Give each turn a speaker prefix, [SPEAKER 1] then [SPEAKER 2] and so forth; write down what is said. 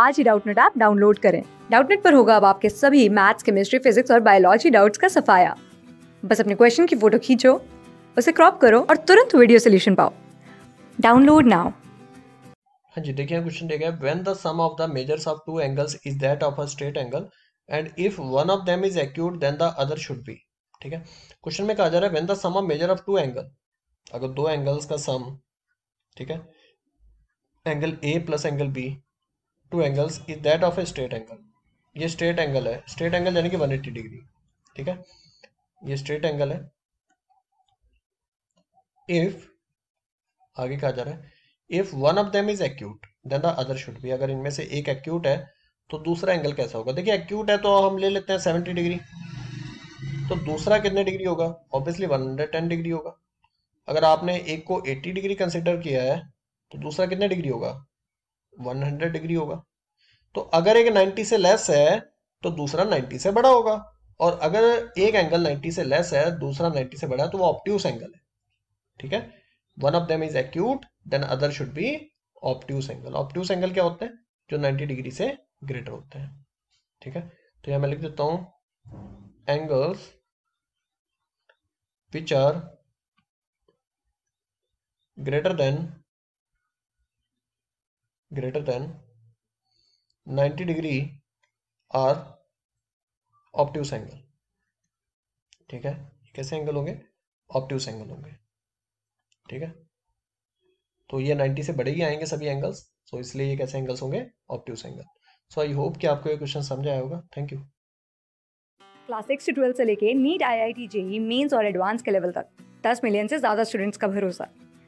[SPEAKER 1] आज ही Doubtnut app download करें डाउटनेट पर होगा अब आपके सभी मैथ्स केमिस्ट्री फिजिक्स और बायोलॉजी डाउट्स का सफाया बस अपने क्वेश्चन की फोटो खींचो उसे क्रॉप करो और तुरंत वीडियो सोल्यूशन पाओ डाउनलोड नाउ
[SPEAKER 2] हाँ जी देखिए क्वेश्चन देखा है when the sum of the measures of two angles is that of a straight angle and if one of them is acute then the other should be ठीक है question में कहा जा रहा है when the sum of measure of two angle अगर दो angles का सम ठीक है angle A plus angle B to angles is that of a straight angle ये स्ट्रेट एंगल है स्ट्रेट एंगल यानी कि वन एट्टी डिग्री ठीक है ये स्ट्रेट एंगल है इफ आगे कहा जा रहा है if one of them is acute then the other should भी अगर इनमें से एक एक्यूट है तो दूसरा एंगल कैसा होगा देखिए एक्यूट है तो हम ले लेते हैं सेवेंटी डिग्री तो दूसरा कितने डिग्री होगा obviously one hundred ten degree होगा अगर आपने एक को एट्टी डिग्री कंसिडर किया है तो दूसरा कितने डिग्री होगा 100 डिग्री होगा तो अगर एक 90 से लेस है तो दूसरा 90 से बड़ा होगा और अगर एक एंगल 90 से लेस है दूसरा 90 से बड़ा है तो वो ऑप्ट्यूस एंगल है ठीक है one of them is acute then other should be obtuse angle obtuse angle क्या होते हैं जो 90 डिग्री से ग्रेटर होते हैं ठीक है तो यह मैं लिख देता हूं angles which are greater than greater than 90 degree or obtuse angle ठीक है कैसे एंगल होंगे ऑप्टिव एंगल होंगे ठीक है तो ये 90 से बड़े ही आएंगे सभी एंगल्स सो so इसलिए ये कैसे एंगल्स होंगे obtuse angle so I hope कि आपको ये क्वेश्चन समझ आया होगा थैंक यू
[SPEAKER 1] क्लास सिक्स से ट्वेल्थ से लेके NEET I I T JEE mains और एडवांस के लेवल तक 10 मिलियन से ज़्यादा स्टूडेंट्स का भरोसा